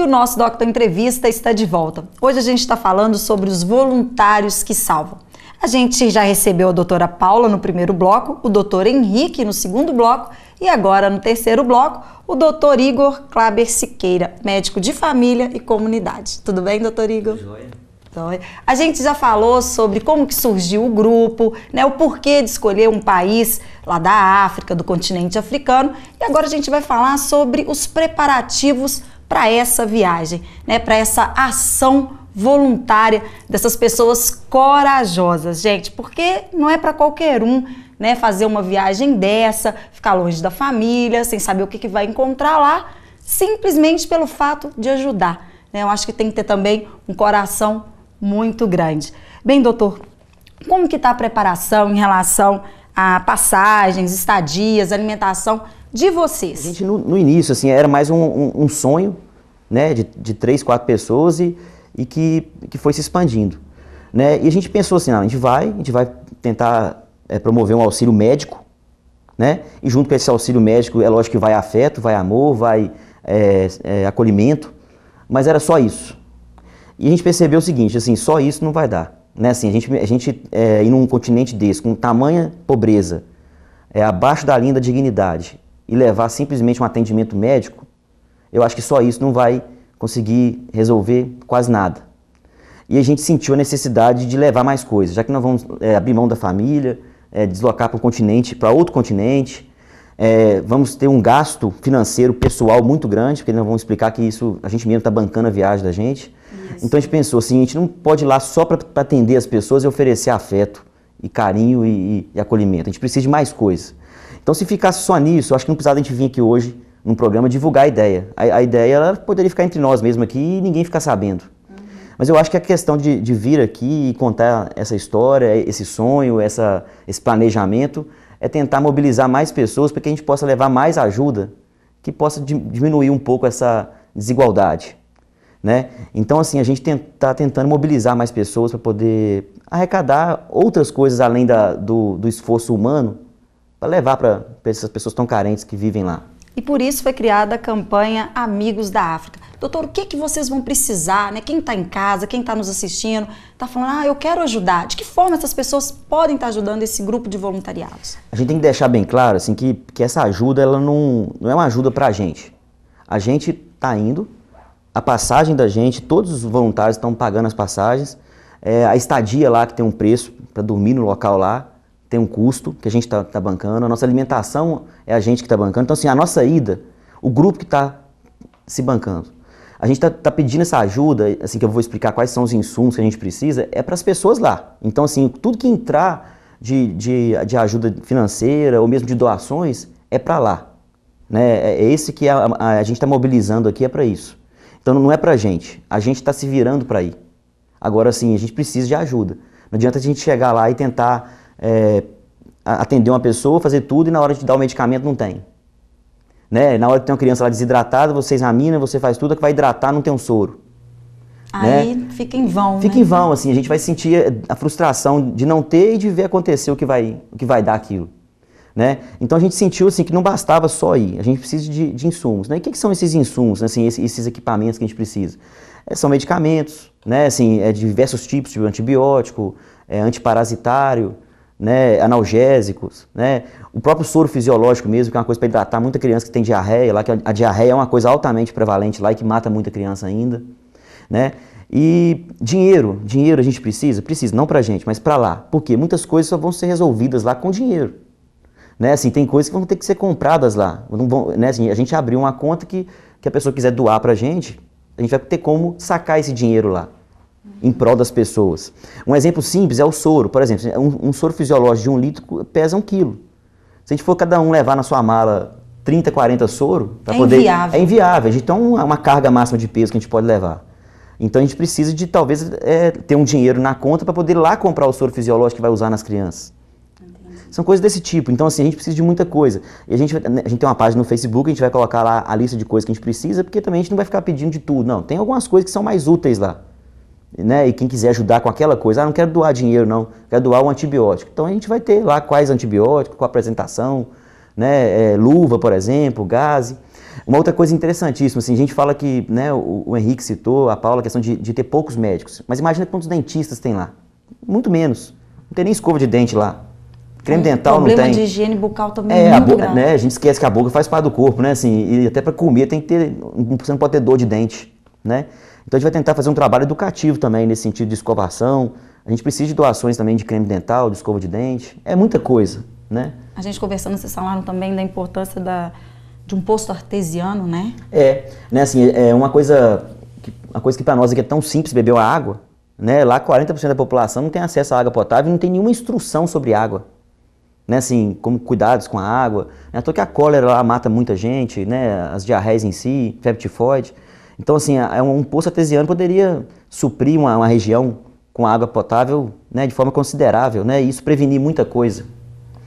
E o nosso Doctor Entrevista está de volta. Hoje a gente está falando sobre os voluntários que salvam. A gente já recebeu a doutora Paula no primeiro bloco, o doutor Henrique no segundo bloco e agora no terceiro bloco, o doutor Igor Klaber Siqueira, médico de família e comunidade. Tudo bem, doutor Igor? Joia. a gente já falou sobre como que surgiu o grupo, né, o porquê de escolher um país lá da África, do continente africano, e agora a gente vai falar sobre os preparativos para essa viagem, né? Para essa ação voluntária dessas pessoas corajosas, gente, porque não é para qualquer um, né, fazer uma viagem dessa, ficar longe da família, sem saber o que, que vai encontrar lá, simplesmente pelo fato de ajudar. Né? Eu acho que tem que ter também um coração muito grande. Bem, doutor, como que está a preparação em relação a passagens, estadias, alimentação de vocês? A gente, no, no início, assim, era mais um, um, um sonho, né, de, de, três, quatro pessoas e, e que, que foi se expandindo, né? E a gente pensou assim, ah, a gente vai, a gente vai tentar é, promover um auxílio médico, né? E junto com esse auxílio médico, é lógico que vai afeto, vai amor, vai é, é, acolhimento, mas era só isso. E a gente percebeu o seguinte, assim, só isso não vai dar, né? Assim, a gente, a gente é, ir num continente desse, com tamanha pobreza, é abaixo da linha da dignidade, e levar simplesmente um atendimento médico, eu acho que só isso não vai conseguir resolver quase nada. E a gente sentiu a necessidade de levar mais coisas, já que nós vamos é, abrir mão da família, é, deslocar para o continente, para outro continente, é, vamos ter um gasto financeiro pessoal muito grande, porque nós vamos explicar que isso a gente mesmo está bancando a viagem da gente. Isso. Então a gente pensou assim, a gente não pode ir lá só para atender as pessoas e oferecer afeto e carinho e, e, e acolhimento. A gente precisa de mais coisas. Então, se ficasse só nisso, eu acho que não precisava a gente vir aqui hoje num programa divulgar a ideia. A, a ideia ela poderia ficar entre nós mesmo aqui e ninguém ficar sabendo. Uhum. Mas eu acho que a questão de, de, vir aqui e contar essa história, esse sonho, essa, esse planejamento, é tentar mobilizar mais pessoas para que a gente possa levar mais ajuda que possa diminuir um pouco essa desigualdade. Né? Então, assim, a gente está tentando mobilizar mais pessoas para poder arrecadar outras coisas além da, do, do esforço humano para levar para essas pessoas tão carentes que vivem lá. E por isso foi criada a campanha Amigos da África. Doutor, o que, é que vocês vão precisar? Né? Quem está em casa, quem está nos assistindo, está falando, ah, eu quero ajudar. De que forma essas pessoas podem estar tá ajudando esse grupo de voluntariados? A gente tem que deixar bem claro assim, que, que essa ajuda ela não, não é uma ajuda para a gente. A gente está indo, a passagem da gente, todos os voluntários estão pagando as passagens, é, a estadia lá que tem um preço para dormir no local lá, tem um custo que a gente está tá bancando, a nossa alimentação é a gente que está bancando. Então, assim, a nossa ida, o grupo que está se bancando. A gente está tá pedindo essa ajuda, assim, que eu vou explicar quais são os insumos que a gente precisa, é para as pessoas lá. Então, assim, tudo que entrar de, de, de ajuda financeira ou mesmo de doações é para lá. Né? É, é esse que é a, a, a gente está mobilizando aqui, é para isso. Então, não é para a gente, a gente está se virando para ir. Agora, sim, a gente precisa de ajuda. Não adianta a gente chegar lá e tentar é, atender uma pessoa, fazer tudo e na hora de dar o medicamento não tem. Né? Na hora que tem uma criança lá desidratada, você examina, você faz tudo, é que vai hidratar, não tem um soro. Aí né? fica em vão. Fica né? em vão, assim, a gente vai sentir a frustração de não ter e de ver acontecer o que vai, o que vai dar aquilo. Né? Então a gente sentiu assim que não bastava só ir, a gente precisa de, de insumos. Né? E o que, que, são esses insumos, assim, esses, esses equipamentos que a gente precisa? É, são medicamentos, né? assim, é, diversos tipos de tipo antibiótico, é, antiparasitário, né, analgésicos, né, o próprio soro fisiológico mesmo, que é uma coisa para hidratar muita criança que tem diarreia, lá que a diarreia é uma coisa altamente prevalente lá e que mata muita criança ainda, né? E dinheiro, dinheiro a gente precisa, precisa não para gente, mas para lá, porque muitas coisas só vão ser resolvidas lá com dinheiro, né? Assim, tem coisas que vão ter que ser compradas lá, não vão, né? Assim, a gente abriu uma conta que que a pessoa quiser doar para gente, a gente vai ter como sacar esse dinheiro lá em prol das pessoas. Um exemplo simples é o soro. Por exemplo, um, um soro fisiológico de um litro pesa um quilo. Se a gente for cada um levar na sua mala 30, 40 soro, para é poder. Inviável. É inviável. A gente tem uma, uma, carga máxima de peso que a gente pode levar. Então a gente precisa de talvez é, ter um dinheiro na conta para poder lá comprar o soro fisiológico que vai usar nas crianças. São coisas desse tipo. Então, assim, a gente precisa de muita coisa. E a gente, a gente tem uma página no Facebook, a gente vai colocar lá a lista de coisas que a gente precisa, porque também a gente não vai ficar pedindo de tudo. Não, tem algumas coisas que são mais úteis lá né? E quem quiser ajudar com aquela coisa, ah, não quero doar dinheiro não, quero doar um antibiótico. Então a gente vai ter lá quais antibióticos, com apresentação, né? É, luva, por exemplo, gase. Uma outra coisa interessantíssima, assim, a gente fala que, né, o, o Henrique citou, a Paula, a questão de, de ter poucos médicos. Mas imagina quantos dentistas tem lá. Muito menos. Não tem nem escova de dente lá. Creme é, dental não tem. Problema de higiene bucal também é, é a boca, né, A gente esquece que a boca faz parte do corpo, né? Assim, e até para comer tem que ter, você não pode ter dor de dente, né? Então a gente vai tentar fazer um trabalho educativo também nesse sentido de escovação. A gente precisa de doações também de creme dental, de escova de dente. É muita coisa, né? A gente conversando, vocês falaram também da importância da, de um posto artesiano, né? É, né, assim, é uma coisa que, uma coisa que para nós aqui é tão simples, beber a água, né? Lá 40% da população não tem acesso à água potável, não tem nenhuma instrução sobre água. Né, assim, como cuidados com a água. Né? À que a cólera lá mata muita gente, né? As diarreias em si, febre tifoide. Então, assim, é, é um poço artesiano poderia suprir uma, uma região com água potável né, de forma considerável, né? E isso prevenir muita coisa.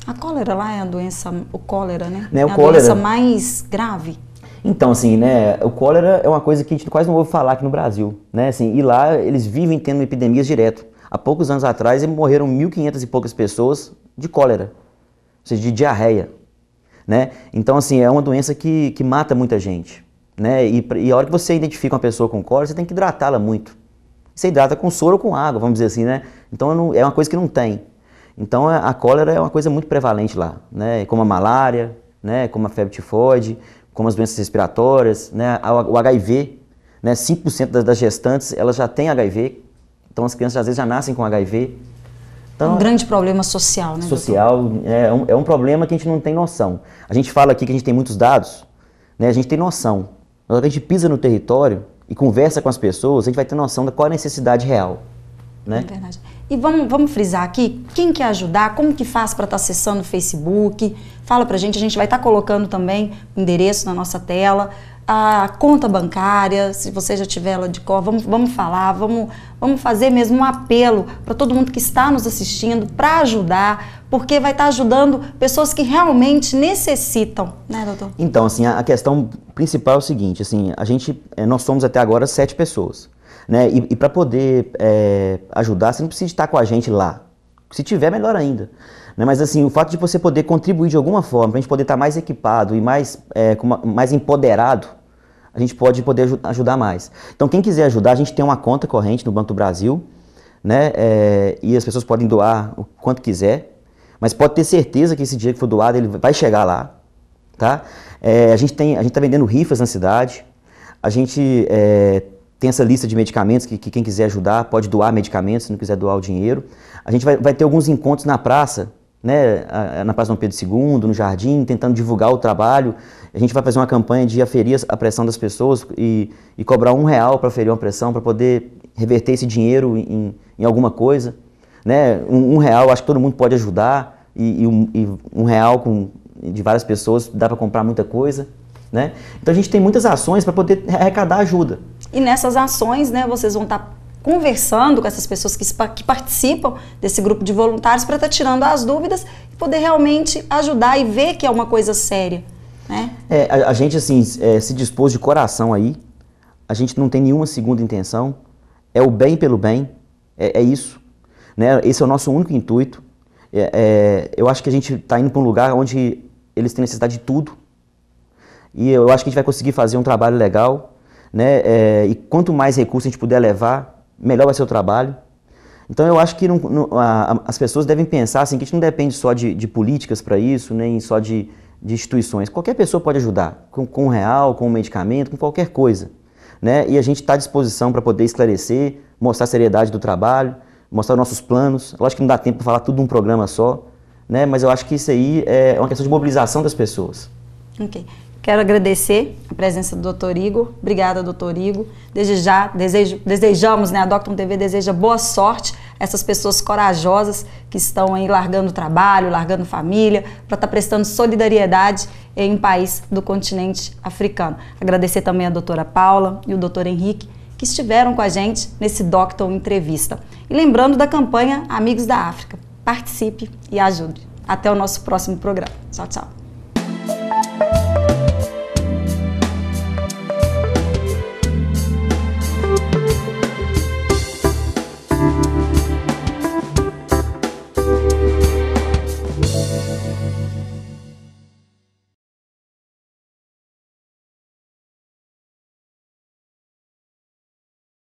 A cólera lá é a doença, o cólera, né? né é o a cólera. doença mais grave. Então, assim, né, o cólera é uma coisa que a gente quase não ouve falar aqui no Brasil, né? Assim, e lá eles vivem tendo epidemias direto. Há poucos anos atrás morreram 1.500 e poucas pessoas de cólera, ou seja, de diarreia, né? Então, assim, é uma doença que, que mata muita gente. Né? E, e a hora que você identifica uma pessoa com cólera, você tem que hidratá-la muito. Você hidrata com soro ou com água, vamos dizer assim, né? Então não, é uma coisa que não tem. Então a, cólera é uma coisa muito prevalente lá, né? Como a malária, né? Como a febre tifoide, como as doenças respiratórias, né? O HIV, né? 5% das, das gestantes, elas já têm HIV. Então as crianças às vezes já nascem com HIV. Então, é um grande problema social, né? Social, é um, é um problema que a gente não tem noção. A gente fala aqui que a gente tem muitos dados, né? A gente tem noção. Mas quando a gente pisa no território e conversa com as pessoas, a gente vai ter noção da qual é a necessidade real. Né? É verdade. E vamos, vamos frisar aqui, quem quer ajudar, como que faz para estar tá acessando o Facebook? Fala a gente, a gente vai estar tá colocando também o endereço na nossa tela a conta bancária, se você já tiver ela de cor, vamos, vamos falar, vamos, vamos fazer mesmo um apelo para todo mundo que está nos assistindo, para ajudar, porque vai estar tá ajudando pessoas que realmente necessitam, né, doutor? Então, assim, a questão principal é o seguinte, assim, a gente, eh, nós somos até agora sete pessoas, né, e, e para poder é, ajudar, você não precisa estar com a gente lá, se tiver, melhor ainda. Né? Mas assim, o fato de você poder contribuir de alguma forma, para a gente poder estar tá mais equipado e mais, é, uma, mais empoderado, a gente pode poder aj ajudar mais. Então quem quiser ajudar, a gente tem uma conta corrente no Banco do Brasil, né? É, e as pessoas podem doar o quanto quiser, mas pode ter certeza que esse dinheiro que for doado, ele vai chegar lá, tá? É, a gente tem, a gente está vendendo rifas na cidade, a gente é, tem essa lista de medicamentos que, que, quem quiser ajudar pode doar medicamentos, se não quiser doar o dinheiro. A gente vai, vai ter alguns encontros na praça né, na Praça Dom Pedro II, no Jardim, tentando divulgar o trabalho. A gente vai fazer uma campanha de aferir a pressão das pessoas e, e cobrar um real para aferir uma pressão, para poder reverter esse dinheiro em, em alguma coisa. Né? Um, um, real, acho que todo mundo pode ajudar, e, e, um, e um, real com, de várias pessoas dá para comprar muita coisa. Né? Então a gente tem muitas ações para poder arrecadar ajuda. E nessas ações, né, vocês vão estar tá conversando com essas pessoas que, que participam desse grupo de voluntários para estar tá tirando as dúvidas e poder realmente ajudar e ver que é uma coisa séria. Né? É, a, a, gente assim é, se dispôs de coração aí. A gente não tem nenhuma segunda intenção. É o bem pelo bem. É, é isso. Né? Esse é o nosso único intuito. É, é, eu acho que a gente está indo para um lugar onde eles têm necessidade de tudo. E eu acho que a gente vai conseguir fazer um trabalho legal. Né? É, e quanto mais recursos a gente puder levar, melhor vai ser o trabalho. Então eu acho que não, não, a, as pessoas devem pensar assim, que a gente não depende só de, de políticas para isso, nem só de, de, instituições. Qualquer pessoa pode ajudar, com, com um real, com um medicamento, com qualquer coisa. Né? E a gente está à disposição para poder esclarecer, mostrar a seriedade do trabalho, mostrar nossos planos. Lógico que não dá tempo para falar tudo num programa só, né? mas eu acho que isso aí é uma questão de mobilização das pessoas. Ok. Quero agradecer a presença do Dr. Igor. Obrigada, Dr. Igor. Desejar, desejo, desejamos, né, a Docton TV deseja boa sorte a essas pessoas corajosas que estão aí largando o trabalho, largando família, para estar tá prestando solidariedade em um país do continente africano. Agradecer também a doutora Paula e o doutor Henrique, que estiveram com a gente nesse Docton Entrevista. E lembrando da campanha Amigos da África. Participe e ajude. Até o nosso próximo programa. Tchau, tchau.